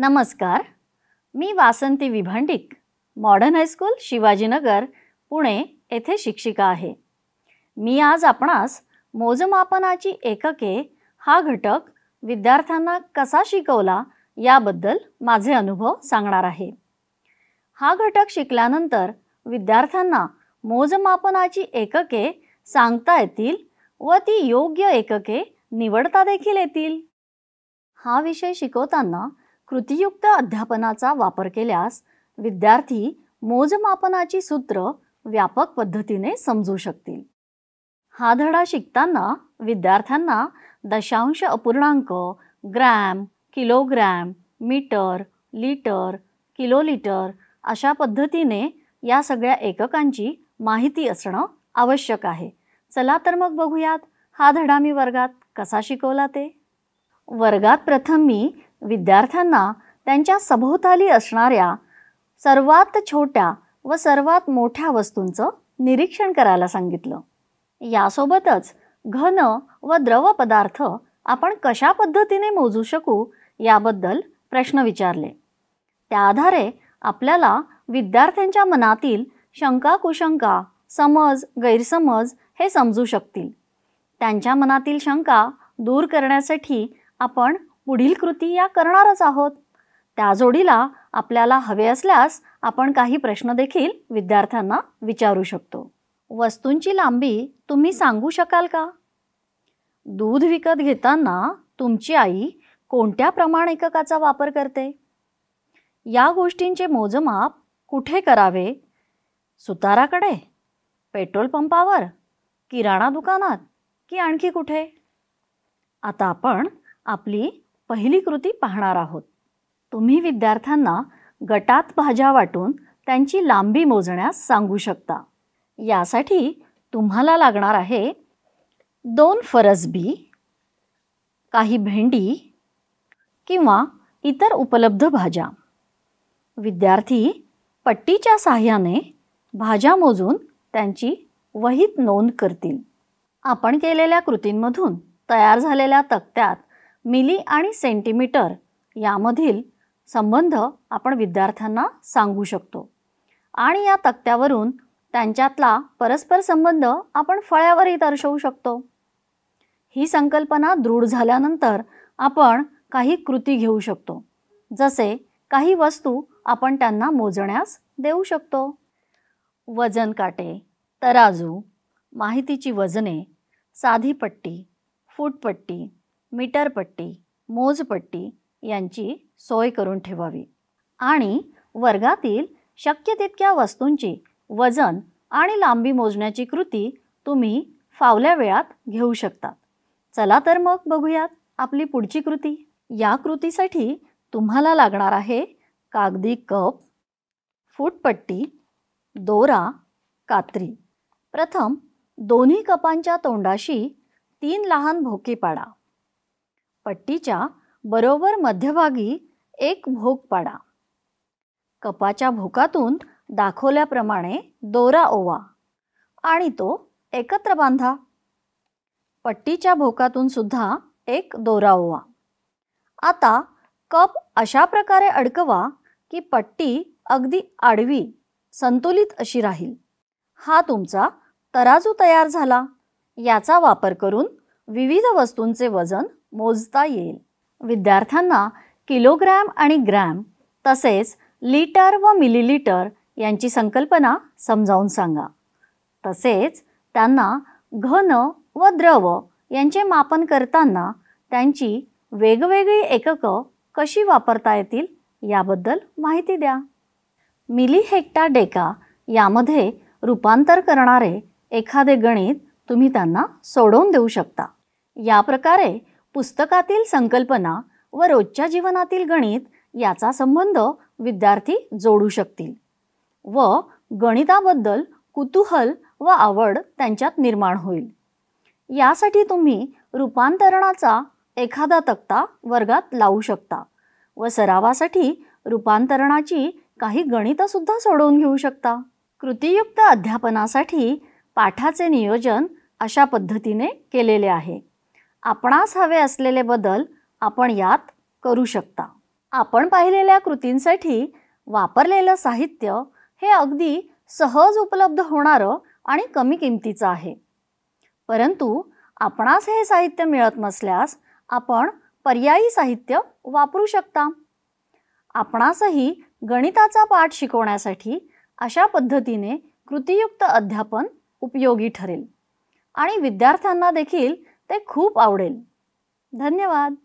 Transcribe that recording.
नमस्कार मी Vasanti Vibhandik modern high school Shivajinagar Pune येथे शिक्षिका आहे मी आज आपणास मोजमापनाची एकके हा घटक विद्यार्थ्यांना कसा शिकवला याबद्दल माझे अनुभव सांगणार आहे हा घटक शिकल्यानंतर विद्यार्थ्यांना मोजमापनाची एकके सांगता येतील व ती योग्य एकके निवडता देखील येतील हा विषय शिकवताना कृतीयुक्त अध्यापनाचा वापर केल्यास विद्यार्थी मोजमापनाची सूत्र व्यापक पद्धतीने समजू शकतील हा धडा शिकताना विद्यार्थ्यांना दशांश अपूर्णांक gram kilogram metre litre kilolitre अशा पद्धतीने या सगळ्या एककांची माहिती असणं आवश्यक आहे चला तर मग बघूयात हा धडा मी वर्गात कसा शिकवला ते वर्गात प्रथम मी विद्यार्थ्यांना त्यांच्या सभोवताली असणाऱ्या सर्वात छोट्या व सर्वात मोठ्या वस्तूंचं निरीक्षण करायला सांगितलं यासोबतच घन व द्रव पदार्थ आपण कशा पद्धतीने मोजू शकू याबद्दल प्रश्न विचारले त्या आधारे आपल्याला विद्यार्थ्यांच्या मनातील शंका कुशंका समज गैरसमज हे समजू शकतील त्यांच्या मनातील शंका दूर करण्यासाठी आपण पुढील कृती या करणारच आहोत त्या जोडीला आपल्याला हवे असल्यास आपण काही प्रश्न देखील विद्यार्थ्यांना विचारू शकतो वस्तूंची लांबी तुम्ही सांगू शकाल का दूध विकत घेताना तुमची आई कोणत्या प्रमाण एककाचा वापर करते या गोष्टींचे मोजमाप कुठे करावे सुताराकडे पेट्रोल पंपावर किराणा दुकानात की आणखी कुठे आता आपण आपली पहिली कृती पाहणार आहोत तुम्ही विद्यार्थ्यांना गटात भाज्या वाटून त्यांची लांबी मोजण्यास सांगू शकता यासाठी तुम्हाला लागणार आहे दोन फरसबी काही भेंडी किंवा इतर उपलब्ध भाज्या विद्यार्थी पट्टीच्या साह्याने भाज्या मोजून त्यांची वहीत नोंद करतील आपण केलेल्या कृतींमधून तयार झालेल्या तक्त्यात मिली आणि सेंटीमीटर यामधील संबंध आपण विद्यार्थ्यांना सांगू शकतो आणि या तक्त्यावरून त्यांच्यातला परस्पर संबंध आपण फळ्यावरही दर्शवू शकतो ही संकल्पना दृढ झाल्यानंतर आपण काही कृती घेऊ शकतो जसे काही वस्तू आपण त्यांना मोजण्यास देऊ शकतो वजन काटे तराजू माहितीची वजने साधी पट्टी फूटपट्टी मीटरपट्टी मोजपट्टी यांची सोय करून ठेवावी आणि वर्गातील शक्य तितक्या वस्तूंची वजन आणि लांबी मोजण्याची कृती तुम्ही फावल्या वेळात घेऊ शकता चला तर मग बघूयात आपली पुढची कृती या कृतीसाठी तुम्हाला लागणार आहे कागदी कप फूटपट्टी दोरा कात्री प्रथम दोन्ही कपांच्या तोंडाशी तीन लहान भोके पाडा पट्टीच्या बरोबर मध्यभागी एक भोक पाडा कपाच्या भोकातून दाखवल्याप्रमाणे दोरा ओवा आणि तो एकत्र बांधा पट्टीच्या भोकातून सुद्धा एक दोरा ओवा आता कप अशा प्रकारे अडकवा की पट्टी अगदी आडवी संतुलित अशी राहील हा तुमचा तराजू तयार झाला याचा वापर करून विविध वस्तूंचे वजन मोजता येईल विद्यार्थ्यांना किलोग्रॅम आणि ग्रॅम तसेच लिटर व मिलीलिटर यांची संकल्पना समजावून सांगा तसेच त्यांना घन व द्रव यांचे मापन करताना त्यांची वेगवेगळी एककं कशी वापरता येतील याबद्दल माहिती द्या मिली हेक्टा डेका यामध्ये रूपांतर करणारे एखादे गणित तुम्ही त्यांना सोडवून देऊ शकता या प्रकारे पुस्तकातील संकल्पना व रोजच्या जीवनातील गणित याचा संबंध विद्यार्थी जोडू शकतील व गणिताबद्दल कुतूहल व आवड त्यांच्यात निर्माण होईल यासाठी तुम्ही रूपांतरणाचा एखादा तक्ता वर्गात लावू शकता व सरावासाठी रूपांतरणाची काही गणितंसुद्धा सोडवून घेऊ शकता कृतीयुक्त अध्यापनासाठी पाठाचे नियोजन अशा पद्धतीने केलेले आहे आपणास हवे असलेले बदल आपण यात करू शकता आपण पाहिलेल्या कृतींसाठी वापरलेलं साहित्य हे अगदी सहज उपलब्ध होणारं आणि कमी किमतीचं आहे परंतु आपणास हे साहित्य मिळत नसल्यास आपण पर्यायी साहित्य वापरू शकता आपणासही गणिताचा पाठ शिकवण्यासाठी अशा पद्धतीने कृतीयुक्त अध्यापन उपयोगी ठरेल आणि विद्यार्थ्यांना देखील ते खूप आवडेल धन्यवाद